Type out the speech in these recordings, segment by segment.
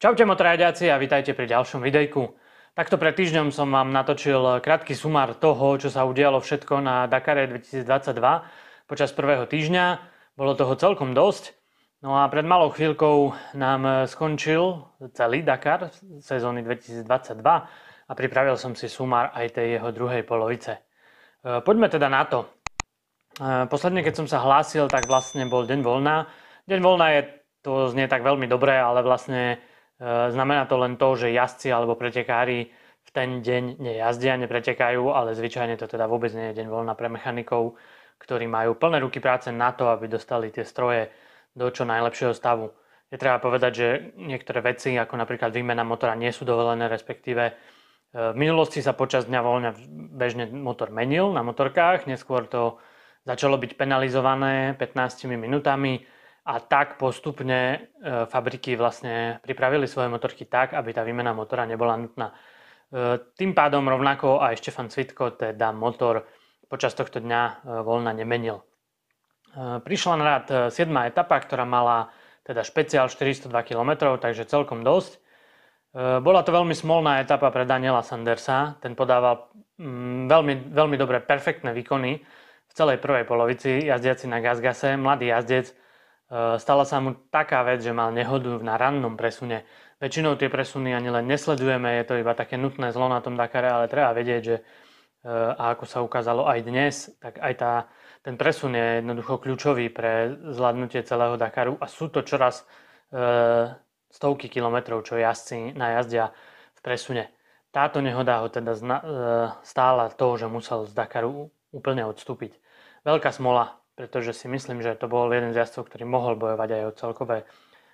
Čaute motorajďáci a vitajte pri ďalšom videjku. Takto pred týždňom som vám natočil krátky sumár toho, čo sa udialo všetko na Dakare 2022 počas prvého týždňa. Bolo toho celkom dosť. No a pred malou chvíľkou nám skončil celý Dakar sezóny 2022 a pripravil som si sumár aj tej jeho druhej polovice. E, poďme teda na to. Posledne, keď som sa hlásil, tak vlastne bol deň voľná. Deň voľná je, to znie tak veľmi dobré, ale vlastne e, znamená to len to, že jazdci alebo pretekári v ten deň nejazdia, nepretekajú, ale zvyčajne to teda vôbec nie je deň voľná pre mechanikov, ktorí majú plné ruky práce na to, aby dostali tie stroje do čo najlepšieho stavu. Je treba povedať, že niektoré veci, ako napríklad výmena motora, nie sú dovolené, respektíve e, v minulosti sa počas dňa voľňa bežne motor menil na motorkách, neskôr to začalo byť penalizované 15 minútami a tak postupne e, fabriky vlastne pripravili svoje motorky tak, aby tá výmena motora nebola nutná. E, tým pádom rovnako aj Štefan Cvitko teda motor počas tohto dňa e, voľna nemenil. Prišla na rád 7. etapa, ktorá mala teda špeciál 402 km, takže celkom dosť. Bola to veľmi smolná etapa pre Daniela Sandersa, ten podával mm, veľmi, veľmi dobré, perfektné výkony, celej prvej polovici jazdiaci na Gazgase mladý jazdec e, stala sa mu taká vec, že mal nehodu na rannom presune. Väčšinou tie presuny ani len nesledujeme, je to iba také nutné zlo na tom Dakare, ale treba vedieť, že e, a ako sa ukázalo aj dnes, tak aj tá, ten presun je jednoducho kľúčový pre zvládnutie celého Dakaru a sú to čoraz e, stovky kilometrov, čo jazdci najazdia v presune. Táto nehoda ho teda zna, e, stála toho, že musel z Dakaru úplne odstúpiť veľká smola, pretože si myslím, že to bol jeden z jazdcov, ktorý mohol bojovať aj o celkové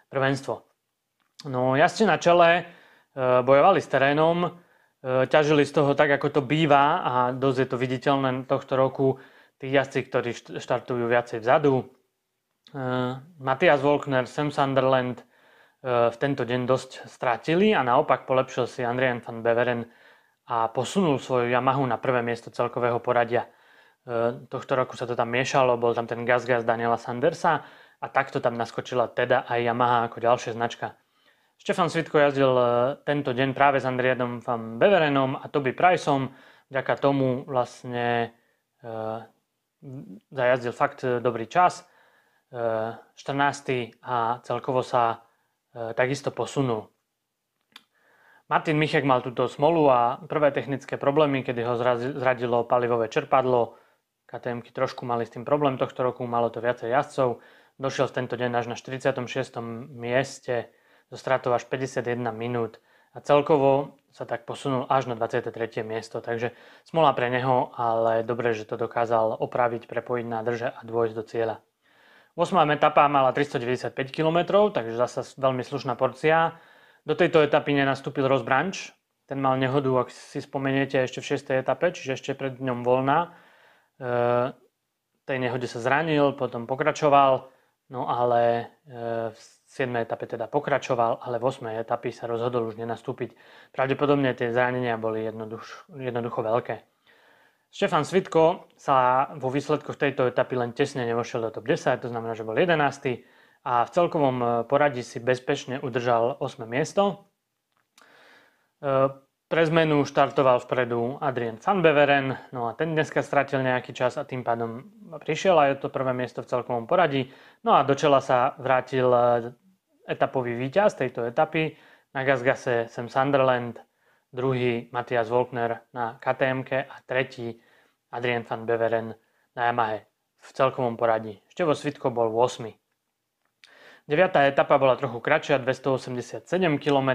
prvenstvo. No jazdci na čele e, bojovali s terénom, e, ťažili z toho tak, ako to býva a dosť je to viditeľné tohto roku tí jazdci, ktorí štartujú viacej vzadu. E, Matias Volkner, Sam Sunderland v tento deň dosť strátili a naopak polepšil si Andrian van Beveren a posunul svoju Yamahu na prvé miesto celkového poradia. Eh, tohto roku sa to tam miešalo, bol tam ten Gas Gas Daniela Sandersa a takto tam naskočila teda aj Yamaha ako ďalšia značka. Štefan Svitko jazdil eh, tento deň práve s Andriadom van Beverenom a Toby Priceom. Vďaka tomu vlastne e, zajazdil fakt dobrý čas. E, 14. a celkovo sa e, takisto posunul. Martin Michek mal túto smolu a prvé technické problémy, kedy ho zradilo palivové čerpadlo, KTM trošku mali s tým problém tohto roku, malo to viacej jazdcov. Došiel v tento deň až na 46. mieste zo stratov až 51 minút a celkovo sa tak posunul až na 23. miesto, takže smola pre neho, ale dobre, že to dokázal opraviť, prepojiť drže a dôjsť do cieľa. 8. etapa mala 395 km, takže zasa veľmi slušná porcia. Do tejto etapy nenastúpil rozbranč. ten mal nehodu, ak si spomeniete, ešte v 6. etape, čiže ešte pred dňom voľná Eh, tej nehode sa zranil, potom pokračoval, no ale eh, v 7. etape teda pokračoval, ale v 8. etape sa rozhodol už nenastúpiť. Pravdepodobne tie zranenia boli jednoduch, jednoducho veľké. Štefan Svitko sa vo výsledkoch tejto etapy len tesne nevošiel do top 10, to znamená, že bol 11. a v celkovom eh, poradí si bezpečne udržal 8. miesto. Pre zmenu štartoval vpredu Adrian Van Beveren, no a ten dneska stratil nejaký čas a tým pádom prišiel aj o to prvé miesto v celkovom poradí. No a do čela sa vrátil e, etapový víťaz tejto etapy, na gazgase Sam Sunderland, druhý Matias Volkner na ktm a tretí Adrian Van Beveren na Yamahe v celkovom poradí. Števo Svitko bol 8. 9. etapa bola trochu kratšia, 287 km,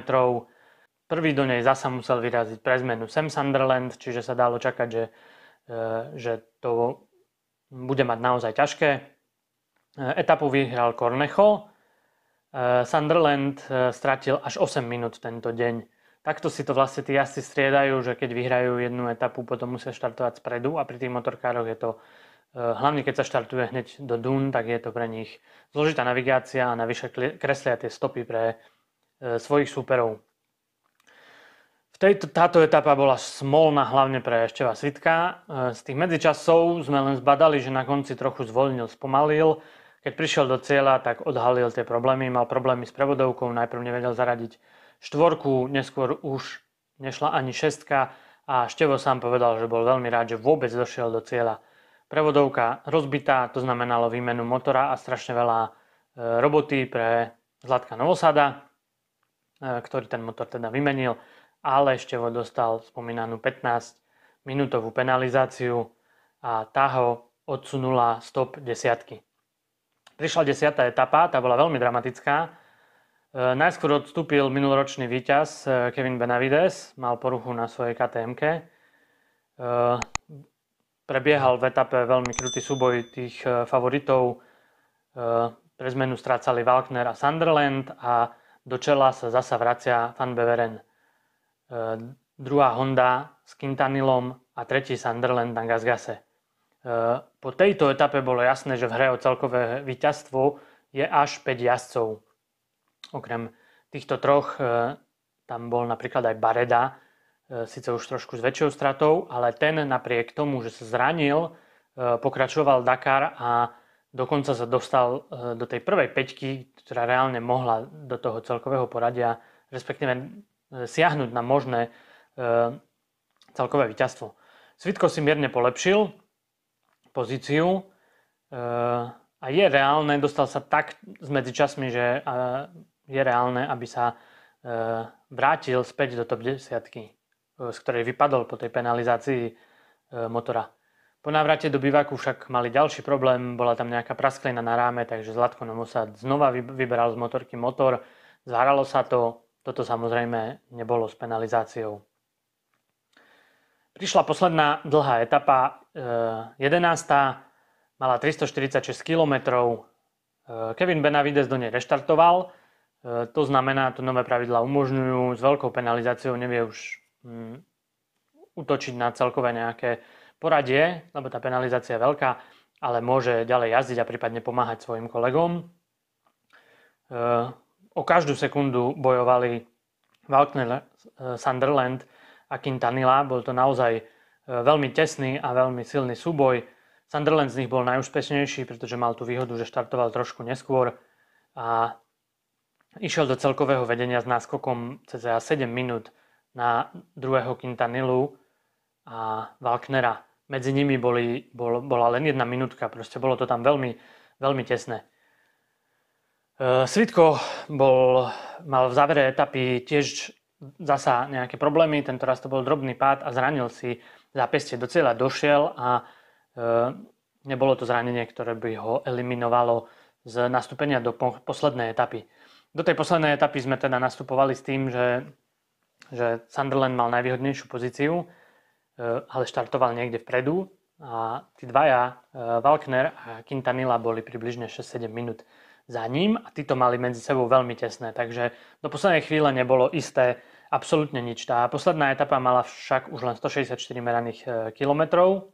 Prvý do nej zasa musel vyraziť pre zmenu Sam Sunderland, čiže sa dalo čakať, že, eh, že to bude mať naozaj ťažké. Eh, etapu vyhral Cornecho. Eh, Sunderland stratil až 8 minút tento deň. Takto si to vlastne tí jazdci striedajú, že keď vyhrajú jednu etapu, potom musia štartovať spredu a pri tých motorkároch je to, hlavne keď sa štartuje hneď do dún, tak je to pre nich zložitá navigácia a navyše kreslia tie stopy pre svojich súperov. Tejto, táto etapa bola smolná hlavne pre Ešteva Svitka. E, z tých medzičasov sme len zbadali, že na konci trochu zvolnil, spomalil. Keď prišiel do cieľa, tak odhalil tie problémy. Mal problémy s prevodovkou, najprv nevedel zaradiť štvorku, neskôr už nešla ani šestka a Števo sám povedal, že bol veľmi rád, že vôbec došiel do cieľa. Prevodovka rozbitá, to znamenalo výmenu motora a strašne veľa e, roboty pre Zlatka Novosada, e, ktorý ten motor teda vymenil ale ešte dostal spomínanú 15-minútovú penalizáciu a tá ho odsunula stop desiatky. Prišla desiatá etapa, tá bola veľmi dramatická. E, najskôr odstúpil minuloročný víťaz e, Kevin Benavides, mal poruchu na svojej ktm e, Prebiehal v etape veľmi krutý súboj tých favoritov. Pre zmenu strácali Valkner a Sunderland a do čela sa zasa vracia Van Beveren. Eh, druhá Honda s Quintanilom a tretí Sunderland na Gazgase. Eh, po tejto etape bolo jasné, že v hre o celkové víťazstvo je až 5 jazdcov. Okrem týchto troch eh, tam bol napríklad aj Bareda, síce už trošku s väčšou stratou, ale ten napriek tomu, že sa zranil, pokračoval Dakar a dokonca sa dostal do tej prvej peťky, ktorá reálne mohla do toho celkového poradia, respektíve E, siahnuť na možné e, celkové víťazstvo. Svitko si mierne polepšil pozíciu e, a je reálne, dostal sa tak s medzičasmi, že je reálne, aby sa vrátil späť do top 10, z ktorej vypadol po tej penalizácii motora. Po návrate do bivaku však mali ďalší problém, bola tam nejaká prasklina na ráme, takže Zlatko sa znova vyberal z motorky motor, zahralo sa to, toto samozrejme nebolo s penalizáciou. Prišla posledná dlhá etapa, 11. Eh, mala 346 km. Eh, Kevin Benavides do nej reštartoval, eh, to znamená, to nové pravidla umožňujú, s veľkou penalizáciou nevie už mm, hm, utočiť na celkové nejaké poradie, lebo tá penalizácia je veľká, ale môže ďalej jazdiť a prípadne pomáhať svojim kolegom o každú sekundu bojovali Walkner, eh, Sunderland a Quintanilla. Bol to naozaj eh, veľmi tesný a veľmi silný súboj. Sunderland z nich bol najúspešnejší, pretože mal tú výhodu, že štartoval trošku neskôr a išiel do celkového vedenia s náskokom cez 7 minút na druhého Quintanilu a Valknera. Medzi nimi boli, bol, bola len jedna minútka, proste bolo to tam veľmi, veľmi tesné. Ehm, Svitko bol, mal v závere etapy tiež zasa nejaké problémy, tento raz to bol drobný pád a zranil si zápestie do cieľa, došiel a e, nebolo to zranenie, ktoré by ho eliminovalo z nastúpenia do po- poslednej etapy. Do tej poslednej etapy sme teda nastupovali s tým, že, že Sunderland mal najvýhodnejšiu pozíciu, e, ale štartoval niekde vpredu a tí dvaja, e, Valkner a Quintanilla, boli približne 6-7 minút za ním a títo mali medzi sebou veľmi tesné, takže do poslednej chvíle nebolo isté absolútne nič. Tá posledná etapa mala však už len 164 meraných e, kilometrov.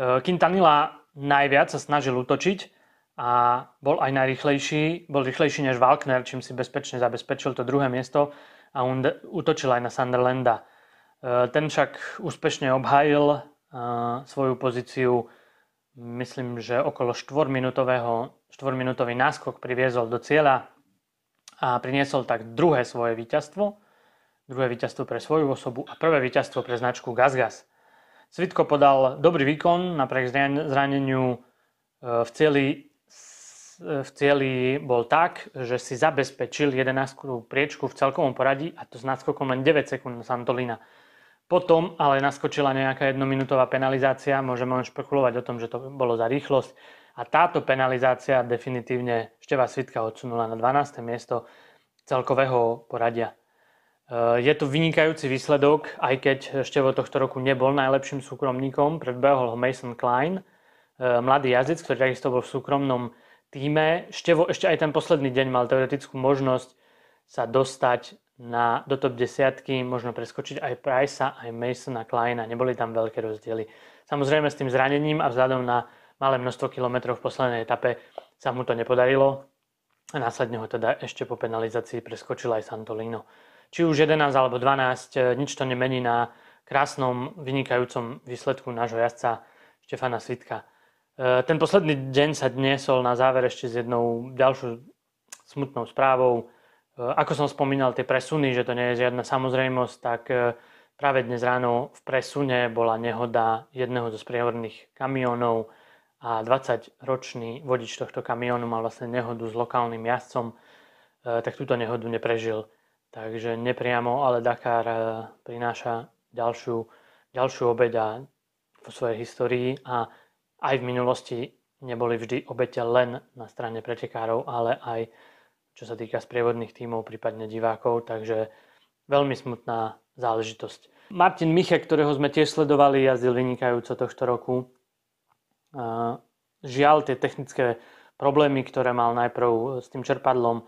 E, Quintanilla najviac sa snažil útočiť a bol aj najrychlejší, bol rýchlejší než Valkner, čím si bezpečne zabezpečil to druhé miesto a on útočil aj na Sunderlanda. E, ten však úspešne obhájil svoju pozíciu myslím, že okolo 4 minútový náskok priviezol do cieľa a priniesol tak druhé svoje víťazstvo, druhé víťazstvo pre svoju osobu a prvé víťazstvo pre značku GazGaz. Svitko podal dobrý výkon napriek zraneniu e, v cieli, e, v cieli bol tak, že si zabezpečil 11 priečku v celkovom poradí a to s náskokom len 9 sekúnd Santolina. Potom ale naskočila nejaká jednominútová penalizácia, môžeme len špekulovať o tom, že to bolo za rýchlosť. A táto penalizácia definitívne Števa Svitka odsunula na 12. miesto celkového poradia. E, je to vynikajúci výsledok, aj keď Števo tohto roku nebol najlepším súkromníkom, predbehol ho Mason Klein, e, mladý jazdec, ktorý takisto bol v súkromnom týme. Števo ešte aj ten posledný deň mal teoretickú možnosť sa dostať na, do top 10 možno preskočiť aj Price, aj Klein a Neboli tam veľké rozdiely. Samozrejme s tým zranením a vzhľadom na malé množstvo kilometrov v poslednej etape sa mu to nepodarilo. A následne ho teda ešte po penalizácii preskočil aj Santolino. Či už 11 alebo 12, eh, nič to nemení na krásnom, vynikajúcom výsledku nášho jazdca Štefana Svitka. Eh, ten posledný deň sa dnesol na záver ešte s jednou ďalšou smutnou správou. Eh, ako som spomínal, tie presuny, že to nie je žiadna samozrejmosť, tak eh, práve dnes ráno v presune bola nehoda jedného zo sprievodných kamionov a 20-ročný vodič tohto kamiónu mal vlastne nehodu s lokálnym jazdcom, eh, tak túto nehodu neprežil. Takže nepriamo, ale Dakar prináša ďalšiu, ďalšiu obeď a vo svojej histórii a aj v minulosti neboli vždy obete len na strane pretekárov, ale aj čo sa týka sprievodných tímov, prípadne divákov, takže veľmi smutná záležitosť. Martin Miche, ktorého sme tiež sledovali, jazdil vynikajúco tohto roku. Žiaľ, tie technické problémy, ktoré mal najprv s tým čerpadlom,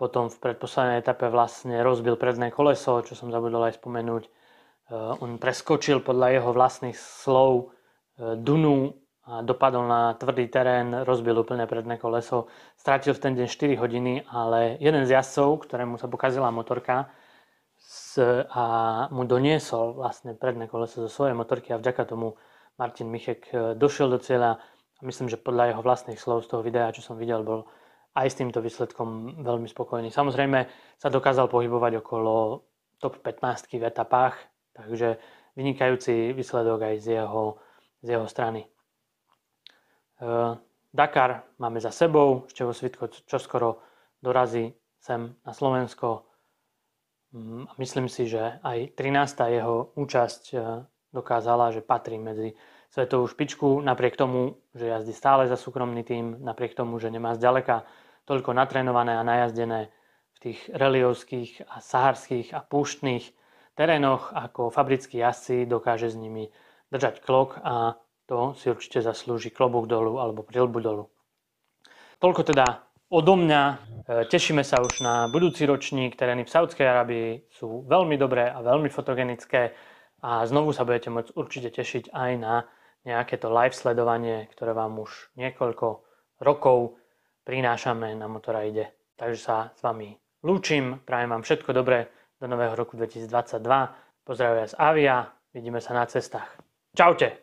potom v predposlednej etape vlastne rozbil predné koleso, čo som zabudol aj spomenúť. E, on preskočil podľa jeho vlastných slov e, Dunu dopadol na tvrdý terén, rozbil úplne predné koleso, strátil v ten deň 4 hodiny, ale jeden z jazdcov, ktorému sa pokazila motorka, a mu doniesol vlastne predné koleso zo svojej motorky a vďaka tomu Martin Michek e, došiel do cieľa a myslím, že podľa jeho vlastných slov z toho videa, čo som videl, bol aj s týmto výsledkom veľmi spokojný. Samozrejme sa dokázal pohybovať okolo top 15 v etapách, takže vynikajúci výsledok aj z jeho, z jeho strany. E, Dakar máme za sebou, Števo Svitko čoskoro dorazí sem na Slovensko. Mm, myslím si, že aj 13. jeho účasť e, dokázala, že patrí medzi svetovú špičku, napriek tomu, že jazdí stále za súkromný tým, napriek tomu, že nemá zďaleka toľko natrénované a najazdené v tých reliovských a saharských a púštnych terénoch ako fabrickí jazdci dokáže s nimi držať klok a to si určite zaslúži klobúk dolu alebo prilbu dolu. Toľko teda odo mňa. E, tešíme sa už na budúci ročník. Terény v Saudskej Arabii sú veľmi dobré a veľmi fotogenické a znovu sa budete môcť určite tešiť aj na nejaké to live sledovanie, ktoré vám už niekoľko rokov prinášame na Motorajde. Takže sa s vami lúčim, prajem vám všetko dobré do nového roku 2022. Pozdravia z Avia, vidíme sa na cestách. Čaute!